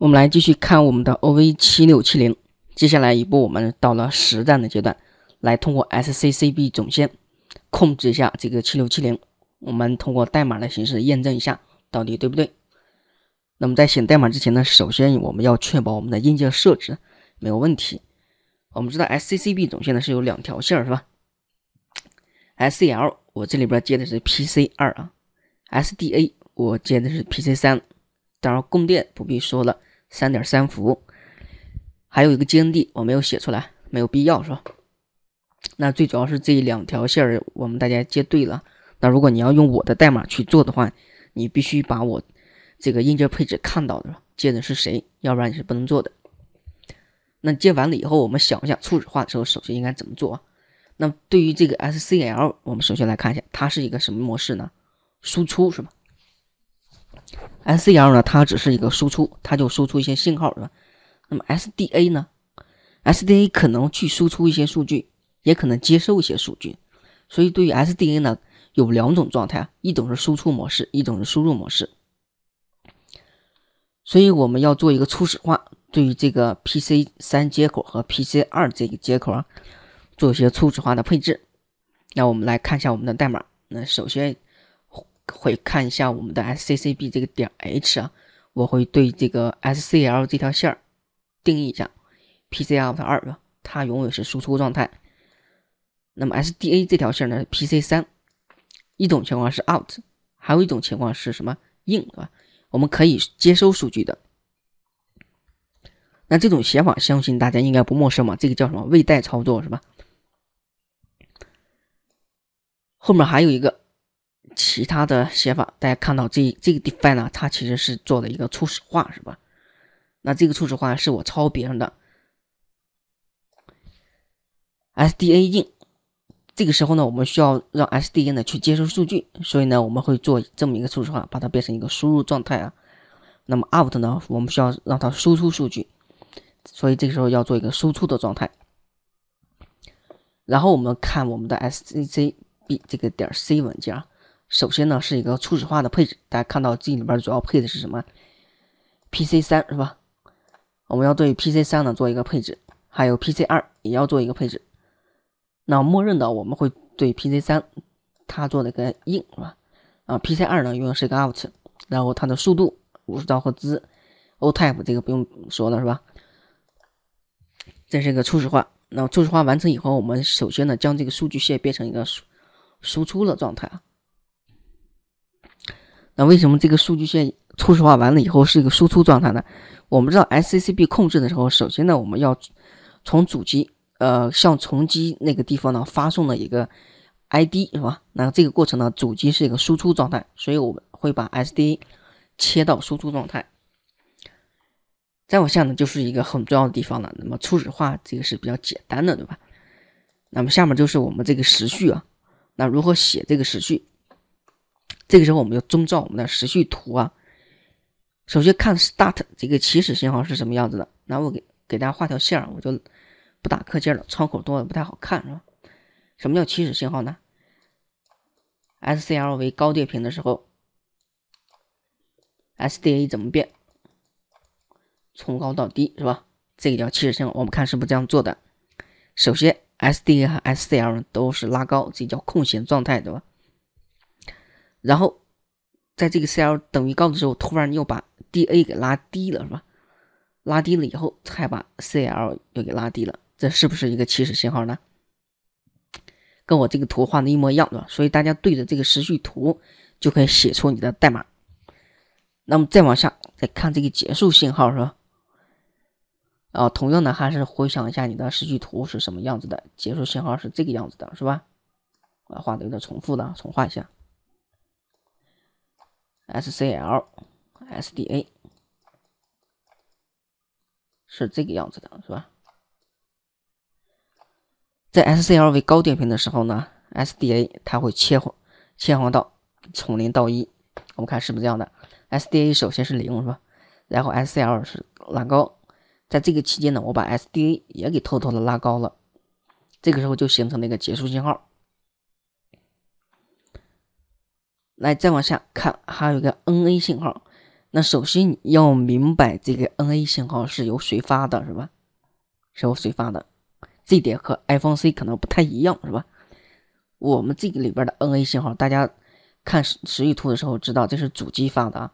我们来继续看我们的 OV 七六七零，接下来一步我们到了实战的阶段，来通过 S C C B 总线控制一下这个七六七零。我们通过代码的形式验证一下到底对不对。那么在写代码之前呢，首先我们要确保我们的硬件设置没有问题。我们知道 S C C B 总线呢是有两条线是吧？S C L 我这里边接的是 P C 二啊，S D A 我接的是 P C 三，当然供电不必说了。三点三伏，还有一个接地，我没有写出来，没有必要是吧？那最主要是这两条线儿，我们大家接对了。那如果你要用我的代码去做的话，你必须把我这个硬件配置看到的接的是谁，要不然你是不能做的。那接完了以后，我们想一下初始化的时候，首先应该怎么做？那对于这个 SCL，我们首先来看一下，它是一个什么模式呢？输出是吧？SCL 呢，它只是一个输出，它就输出一些信号，是吧？那么 SDA 呢，SDA 可能去输出一些数据，也可能接收一些数据，所以对于 SDA 呢，有两种状态，一种是输出模式，一种是输入模式。所以我们要做一个初始化，对于这个 PC 三接口和 PC 二这个接口啊，做一些初始化的配置。那我们来看一下我们的代码，那首先。会看一下我们的 S C C B 这个点 H 啊，我会对这个 S C L 这条线定义一下，P C out 二吧，它永远是输出状态。那么 S D A 这条线呢，P C 三，一种情况是 out，还有一种情况是什么 in 对吧？我们可以接收数据的。那这种写法相信大家应该不陌生嘛，这个叫什么未带操作是吧？后面还有一个。其他的写法，大家看到这这个地方呢，它其实是做了一个初始化，是吧？那这个初始化是我抄别人的。S D A in，这个时候呢，我们需要让 S D A 呢去接收数据，所以呢，我们会做这么一个初始化，把它变成一个输入状态啊。那么 out 呢，我们需要让它输出数据，所以这个时候要做一个输出的状态。然后我们看我们的 S C C B 这个点 C 文件啊。首先呢，是一个初始化的配置。大家看到这里边主要配的是什么？PC 三是吧？我们要对 PC 三呢做一个配置，还有 PC 二也要做一个配置。那默认的我们会对 PC 三它做一个 in 是吧？啊，PC 二呢用的是一个 out，然后它的速度五十兆赫兹，O type 这个不用说了是吧？这是一个初始化。那初始化完成以后，我们首先呢将这个数据线变成一个输输出的状态啊。那为什么这个数据线初始化完了以后是一个输出状态呢？我们知道 S C C B 控制的时候，首先呢，我们要从主机呃向从机那个地方呢发送了一个 I D 是吧？那这个过程呢，主机是一个输出状态，所以我们会把 S D A 切到输出状态。再往下呢，就是一个很重要的地方了。那么初始化这个是比较简单的，对吧？那么下面就是我们这个时序啊，那如何写这个时序？这个时候，我们就遵照我们的时序图啊。首先看 start 这个起始信号是什么样子的。那我给给大家画条线儿，我就不打课件了，窗口多了不太好看，是吧？什么叫起始信号呢？SCL 为高电平的时候，SDA 怎么变？从高到低，是吧？这个叫起始信号。我们看是不是这样做的。首先，SDA 和 SCL 都是拉高，这叫空闲状态，对吧？然后，在这个 CL 等于高的时候，突然又把 DA 给拉低了，是吧？拉低了以后，才把 CL 又给拉低了，这是不是一个起始信号呢？跟我这个图画的一模一样，对吧？所以大家对着这个时序图就可以写出你的代码。那么再往下，再看这个结束信号，是吧？啊，同样的，还是回想一下你的时序图是什么样子的。结束信号是这个样子的，是吧？啊，画的有点重复了，重画一下。SCL、SDA 是这个样子的，是吧？在 SCL 为高电平的时候呢，SDA 它会切换切换到从零到一。我们看是不是这样的？SDA 首先是零，是吧？然后 SCL 是拉高，在这个期间呢，我把 SDA 也给偷偷的拉高了。这个时候就形成了一个结束信号。来，再往下看，还有一个 NA 信号。那首先你要明白这个 NA 信号是由谁发的，是吧？是由谁发的？这点和 iPhone C 可能不太一样，是吧？我们这个里边的 NA 信号，大家看时意图的时候知道这是主机发的啊。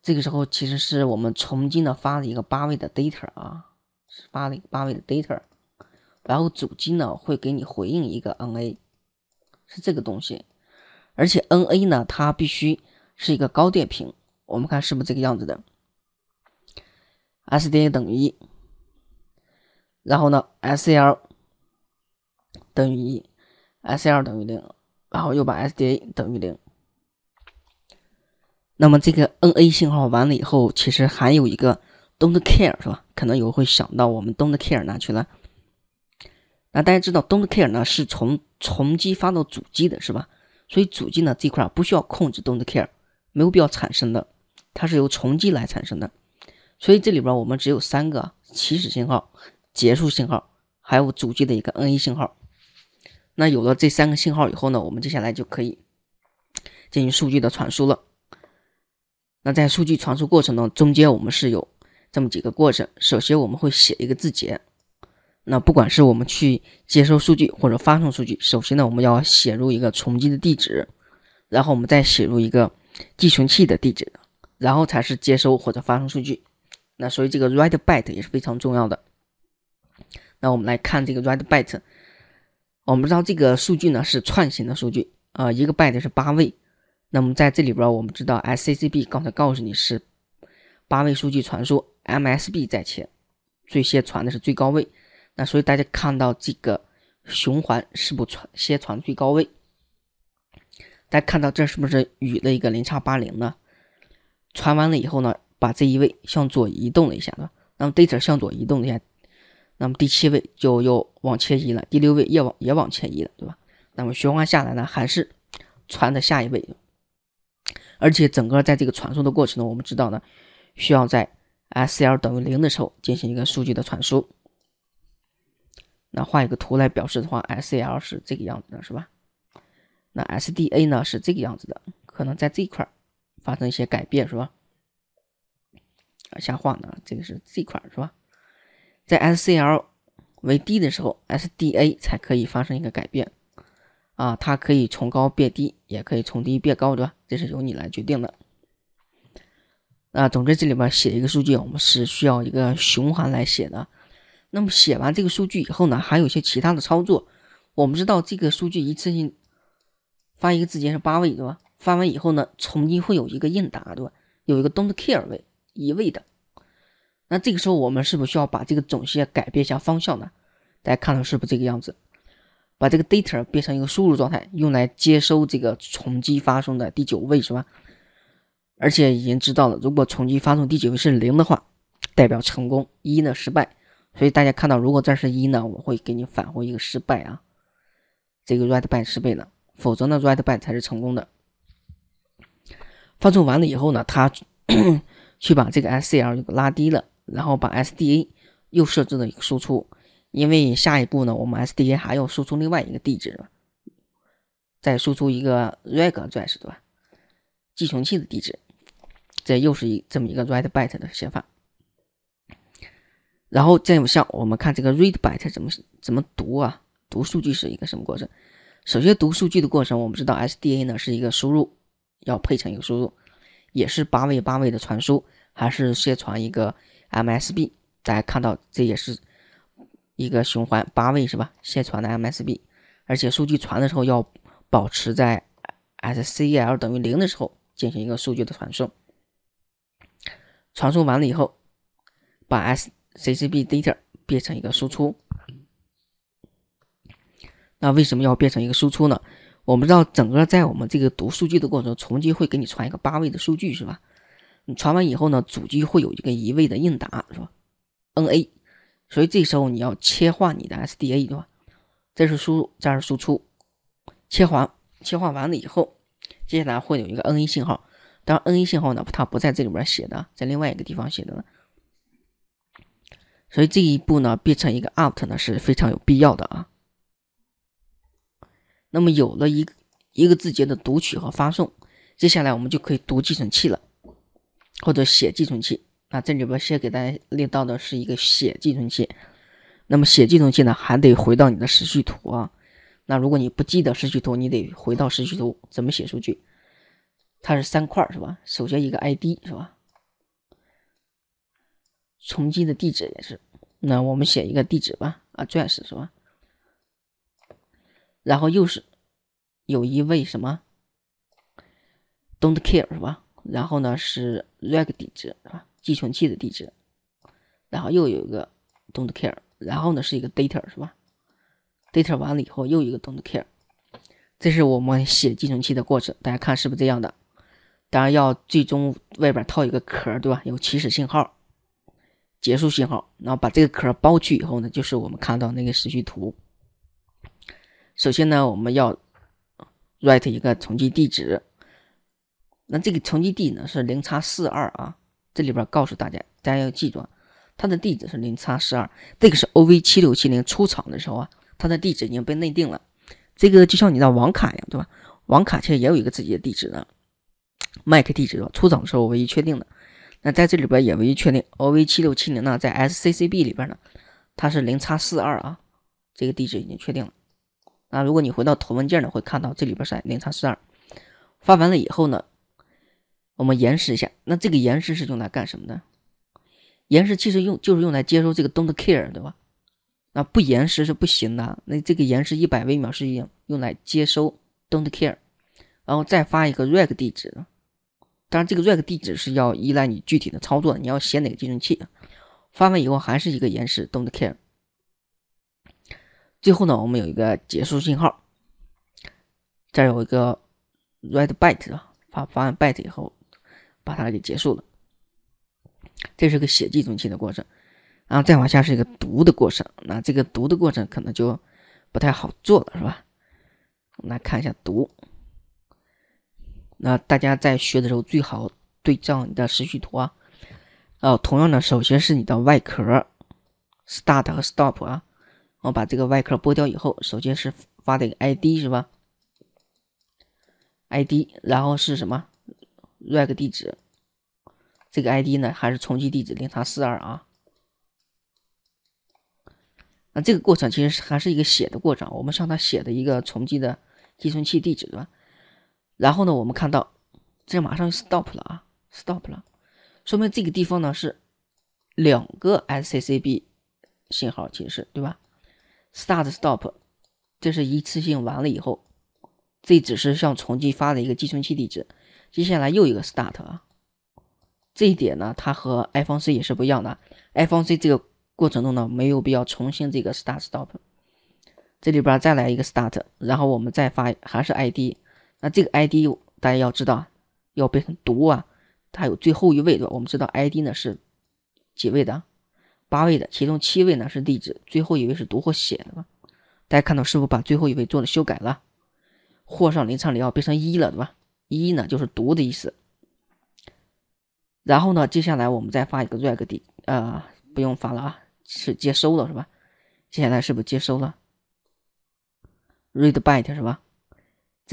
这个时候其实是我们重新的发了一个八位的 data 啊，是发了一个八位的 data，然后主机呢会给你回应一个 NA，是这个东西。而且 N A 呢，它必须是一个高电平。我们看是不是这个样子的：S D A 等于一，然后呢 S L 等于一，S L 等于零，然后又把 S D A 等于零。那么这个 N A 信号完了以后，其实还有一个 Don't Care 是吧？可能有会想到我们 Don't Care 哪去了？那大家知道 Don't Care 呢是从从机发到主机的是吧？所以主机呢这块不需要控制 don't care，没有必要产生的，它是由从机来产生的。所以这里边我们只有三个起始信号、结束信号，还有主机的一个 N E 信号。那有了这三个信号以后呢，我们接下来就可以进行数据的传输了。那在数据传输过程中，中间我们是有这么几个过程。首先我们会写一个字节。那不管是我们去接收数据或者发送数据，首先呢，我们要写入一个从机的地址，然后我们再写入一个寄存器的地址，然后才是接收或者发送数据。那所以这个 r i t e byte 也是非常重要的。那我们来看这个 r i t e byte。我们知道这个数据呢是串行的数据，啊，一个 byte 是八位。那么在这里边，我们知道 S C C B 刚才告诉你是八位数据传输，M S B 在前，最先传的是最高位。那所以大家看到这个循环是不是传先传最高位？大家看到这是不是与的一个零叉八零呢？传完了以后呢，把这一位向左移动了一下呢，那么 data 向左移动一下，那么第七位就又往切移了，第六位也往也往切移了，对吧？那么循环下来呢，还是传的下一位，而且整个在这个传送的过程中，我们知道呢，需要在 SL 等于零的时候进行一个数据的传输。那画一个图来表示的话，SCL 是这个样子的，是吧？那 SDA 呢是这个样子的，可能在这一块发生一些改变，是吧？啊，下画呢，这个是这块，是吧？在 SCL 为低的时候，SDA 才可以发生一个改变，啊，它可以从高变低，也可以从低变高，对吧？这是由你来决定的。那总之这里边写一个数据，我们是需要一个循环来写的。那么写完这个数据以后呢，还有一些其他的操作。我们知道这个数据一次性发一个字节是八位对吧？发完以后呢，重新会有一个应答对吧？有一个 don't care 位，一位的。那这个时候我们是不是需要把这个总线改变一下方向呢？大家看到是不是这个样子？把这个 data 变成一个输入状态，用来接收这个重击发送的第九位，是吧？而且已经知道了，如果重机发送第九位是零的话，代表成功；一呢，失败。所以大家看到，如果这是一呢，我会给你返回一个失败啊，这个 r i d e b y 失败了，否则呢 r i d e b y 才是成功的。发送完了以后呢，它 去把这个 SCL 就拉低了，然后把 SDA 又设置了一个输出，因为下一步呢，我们 SDA 还要输出另外一个地址再输出一个 reg address 对吧？寄存器的地址。这又是一这么一个 r i d e byte 的写法。然后再往下，我们看这个 read byte 怎么怎么读啊？读数据是一个什么过程？首先读数据的过程，我们知道 SDA 呢是一个输入，要配成一个输入，也是八位八位的传输，还是先传一个 MSB。大家看到这也是一个循环八位是吧？先传的 MSB，而且数据传的时候要保持在 SCL 等于零的时候进行一个数据的传送。传送完了以后，把 S CCB data 变成一个输出，那为什么要变成一个输出呢？我们知道整个在我们这个读数据的过程，从机会给你传一个八位的数据是吧？你传完以后呢，主机会有一个一位的应答是吧？NA，所以这时候你要切换你的 SDA 对吧？这是输入，这是输出，切换切换完了以后，接下来会有一个 NA 信号，当然 NA 信号呢，它不在这里边写的，在另外一个地方写的呢。所以这一步呢，变成一个 out 呢是非常有必要的啊。那么有了一个一个字节的读取和发送，接下来我们就可以读寄存器了，或者写寄存器。那这里边先给大家列到的是一个写寄存器。那么写寄存器呢，还得回到你的时序图啊。那如果你不记得时序图，你得回到时序图怎么写数据。它是三块是吧？首先一个 ID 是吧？寄存的地址也是，那我们写一个地址吧，a d d r e s s 是吧？然后又是有一位什么，don't care 是吧？然后呢是 reg 地址是吧？寄存器的地址，然后又有一个 don't care，然后呢是一个 data 是吧？data 完了以后又一个 don't care，这是我们写寄存器的过程，大家看是不是这样的？当然要最终外边套一个壳，对吧？有起始信号。结束信号，然后把这个壳包去以后呢，就是我们看到那个时序图。首先呢，我们要 write 一个重击地址。那这个成绩地呢是零叉四二啊，这里边告诉大家，大家要记住，它的地址是零叉四二。这个是 OV 七六七零出厂的时候啊，它的地址已经被内定了。这个就像你的网卡一样，对吧？网卡其实也有一个自己的地址的，MAC 地址，出厂的时候唯一确定的。那在这里边也唯一确定，OV 七六七零呢，在 SCCB 里边呢，它是零叉四二啊，这个地址已经确定了。那如果你回到头文件呢，会看到这里边是零叉四二。发完了以后呢，我们延时一下。那这个延时是用来干什么的？延时其实用就是用来接收这个 Don't Care，对吧？那不延时是不行的。那这个延时一百微秒是用用来接收 Don't Care，然后再发一个 Reg 地址。当然，这个 reg 地址是要依赖你具体的操作你要写哪个寄存器，发完以后还是一个延时，don't care。最后呢，我们有一个结束信号，这儿有一个 r e d byte 啊，发发完 byte 以后，把它给结束了。这是个写寄存器的过程，然后再往下是一个读的过程。那这个读的过程可能就不太好做了，是吧？我们来看一下读。那大家在学的时候最好对照你的时序图啊。呃，同样的，首先是你的外壳，start 和 stop 啊。我把这个外壳剥掉以后，首先是发的一个 ID 是吧？ID，然后是什么？reg 地址。这个 ID 呢，还是重击地址零叉四二啊？那这个过程其实还是一个写的过程，我们向它写的一个重击的寄存器地址对吧？然后呢，我们看到这马上 stop 了啊，stop 了，说明这个地方呢是两个 SCCB 信号提示，对吧？Start stop，这是一次性完了以后，这只是向从机发的一个寄存器地址。接下来又一个 start，啊。这一点呢，它和 i p h o n e c 也是不一样的。i p h o n e c 这个过程中呢，没有必要重新这个 start stop，这里边再来一个 start，然后我们再发还是 I D。那这个 ID 大家要知道，要变成读啊，它有最后一位对吧？我们知道 ID 呢是几位的，八位的，其中七位呢是地址，最后一位是读或写的吧？大家看到是不是把最后一位做了修改了？或上临场里要变成一了对吧？一呢就是读的意思。然后呢，接下来我们再发一个 r e g d 啊，呃，不用发了啊，是接收了是吧？接下来是不是接收了？read byte 是吧？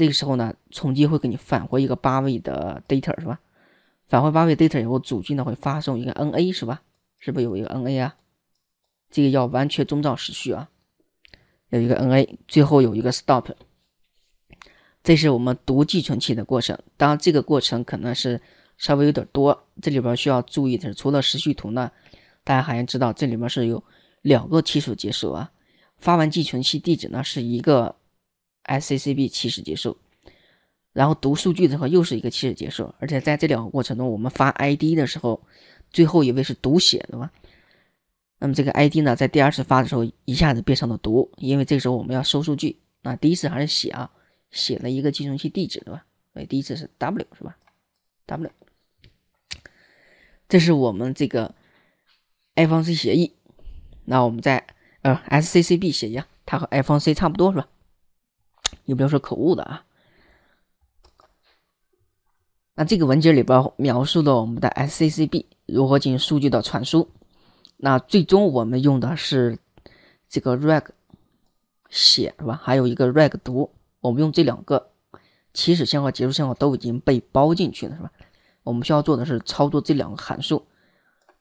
这个时候呢，从机会给你返回一个八位的 data 是吧？返回八位 data 以后，主机呢会发送一个 NA 是吧？是不是有一个 NA 啊？这个要完全遵照时序啊，有一个 NA，最后有一个 stop。这是我们读寄存器的过程。当然，这个过程可能是稍微有点多。这里边需要注意的是，除了时序图呢，大家好像知道这里边是有两个起始结束啊。发完寄存器地址呢，是一个。SCCB 起始结束，然后读数据的时候又是一个起始结束，而且在这两个过程中，我们发 ID 的时候，最后一位是读写的嘛？那么这个 ID 呢，在第二次发的时候一下子变成了读，因为这时候我们要收数据那第一次还是写啊，写了一个寄存器地址对吧？所以第一次是 W 是吧？W，这是我们这个 FNC 协议。那我们在呃 SCCB 协议啊，它和 FNC 差不多是吧？你不要说口误的啊。那这个文件里边描述的我们的 SCCB 如何进行数据的传输。那最终我们用的是这个 r e a g 写是吧？还有一个 r e a g 读，我们用这两个起始信号、结束信号都已经被包进去了是吧？我们需要做的是操作这两个函数。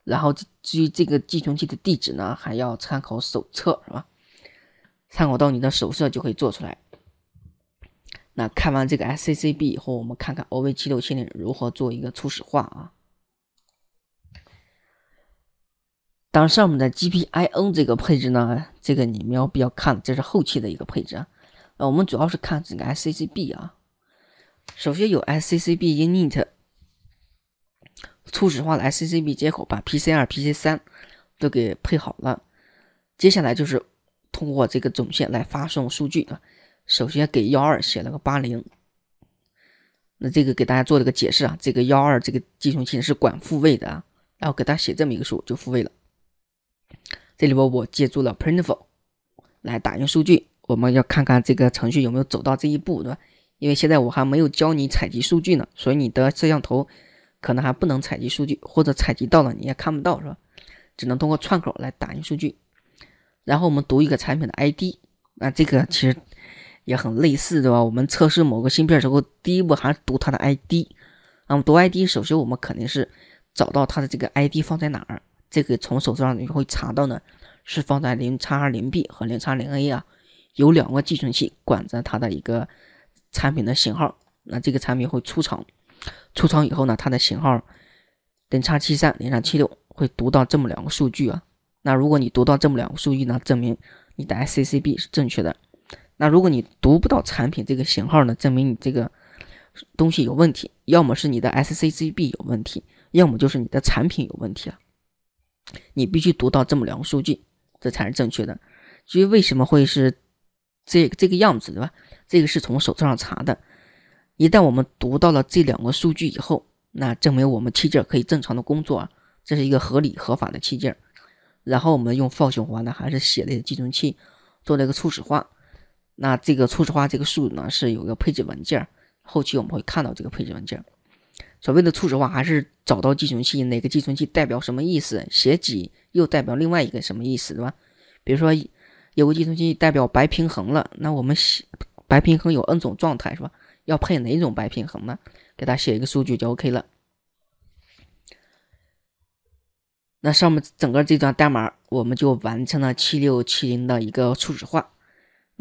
然后至于这个寄存器的地址呢，还要参考手册是吧？参考到你的手册就可以做出来。那看完这个 SCCB 以后，我们看看 OV 七六七零如何做一个初始化啊？当上面的 g p i N 这个配置呢，这个你们要必要看，这是后期的一个配置。呃，我们主要是看这个 SCCB 啊。首先有 SCCB init 初始化的 SCCB 接口，把 PC 二、PC 三都给配好了。接下来就是通过这个总线来发送数据啊。首先给幺二写了个八零，那这个给大家做了个解释啊，这个幺二这个计算器是管复位的，啊，然后给它写这么一个数就复位了。这里边我借助了 p r i n t f u l 来打印数据，我们要看看这个程序有没有走到这一步，对吧？因为现在我还没有教你采集数据呢，所以你的摄像头可能还不能采集数据，或者采集到了你也看不到，是吧？只能通过串口来打印数据。然后我们读一个产品的 ID，那这个其实。也很类似，对吧？我们测试某个芯片时候，第一步还是读它的 ID。那么读 ID，首先我们肯定是找到它的这个 ID 放在哪儿。这个从手册上你会查到呢，是放在 0X20B 和 0X0A 啊，有两个寄存器管着它的一个产品的型号。那这个产品会出厂，出厂以后呢，它的型号零 X73 零 X76 会读到这么两个数据啊。那如果你读到这么两个数据呢，证明你的 CCB 是正确的。那如果你读不到产品这个型号呢，证明你这个东西有问题，要么是你的 SCGB 有问题，要么就是你的产品有问题了。你必须读到这么两个数据，这才是正确的。至于为什么会是这这个样子，对吧？这个是从手册上查的。一旦我们读到了这两个数据以后，那证明我们器件可以正常的工作啊，这是一个合理合法的器件。然后我们用放循环呢，还是写这个寄存器做这个初始化。那这个初始化这个数呢，是有个配置文件，后期我们会看到这个配置文件。所谓的初始化，还是找到寄存器，哪个寄存器代表什么意思？写几又代表另外一个什么意思，对吧？比如说有个寄存器代表白平衡了，那我们写白平衡有 n 种状态，是吧？要配哪种白平衡呢？给它写一个数据就 OK 了。那上面整个这段代码，我们就完成了七六七零的一个初始化。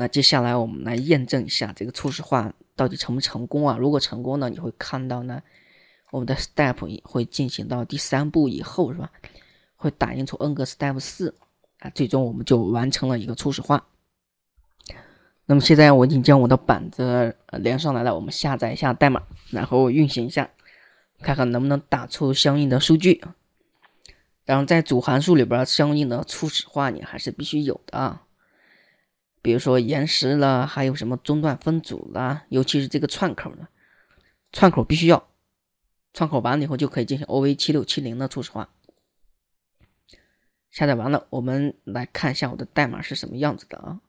那接下来我们来验证一下这个初始化到底成不成功啊？如果成功呢，你会看到呢，我们的 step 会进行到第三步以后是吧？会打印出 nstep 四啊，最终我们就完成了一个初始化。那么现在我已经将我的板子连上来了，我们下载一下代码，然后运行一下，看看能不能打出相应的数据。然后在主函数里边，相应的初始化你还是必须有的啊。比如说延时了，还有什么中断分组啦，尤其是这个串口呢，串口必须要，串口完了以后就可以进行 OV 七六七零的初始化。下载完了，我们来看一下我的代码是什么样子的啊。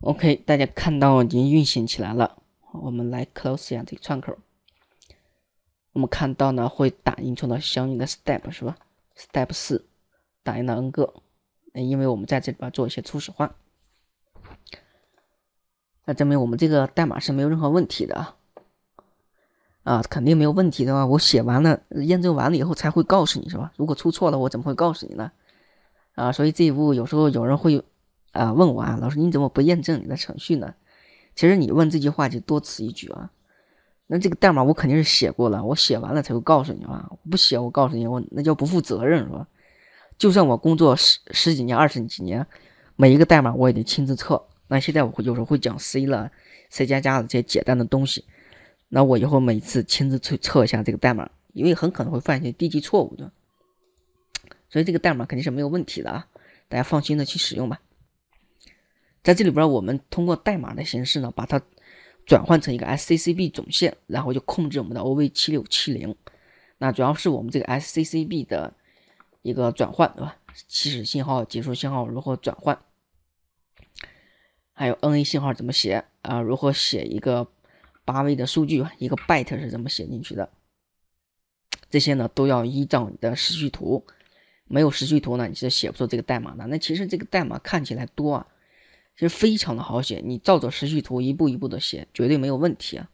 OK，大家看到已经运行起来了，我们来 close 一下这个串口。我们看到呢，会打印出呢相应的 step 是吧？step 四打印了 n 个，因为我们在这里边做一些初始化，那证明我们这个代码是没有任何问题的啊，肯定没有问题的话，我写完了、验证完了以后才会告诉你是吧？如果出错了，我怎么会告诉你呢？啊，所以这一步有时候有人会啊问我啊，老师你怎么不验证你的程序呢？其实你问这句话就多此一举啊。那这个代码我肯定是写过了，我写完了才会告诉你啊！不写，我告诉你，我那叫不负责任，是吧？就算我工作十十几年、二十几年，每一个代码我也得亲自测。那现在我会有时候会讲 C 了、C 加加这些简单的东西，那我以后每次亲自去测一下这个代码，因为很可能会犯一些低级错误的，所以这个代码肯定是没有问题的啊！大家放心的去使用吧。在这里边，我们通过代码的形式呢，把它。转换成一个 SCCB 总线，然后就控制我们的 OV 七六七零。那主要是我们这个 SCCB 的一个转换，对吧？起始信号、结束信号如何转换？还有 NA 信号怎么写啊？如何写一个八位的数据一个 byte 是怎么写进去的？这些呢都要依照你的时序图，没有时序图呢，你是写不出这个代码的。那其实这个代码看起来多啊。其实非常的好写，你照着时序图一步一步的写，绝对没有问题啊。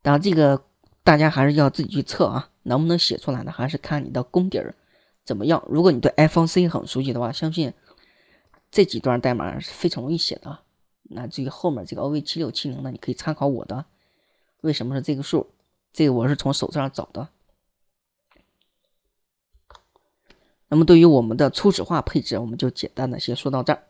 当然，这个大家还是要自己去测啊，能不能写出来呢？还是看你的功底儿怎么样。如果你对 iPhone C 很熟悉的话，相信这几段代码是非常容易写的。那至于后面这个 OV 七六七零呢，你可以参考我的。为什么是这个数？这个我是从手册上找的。那么，对于我们的初始化配置，我们就简单的先说到这儿。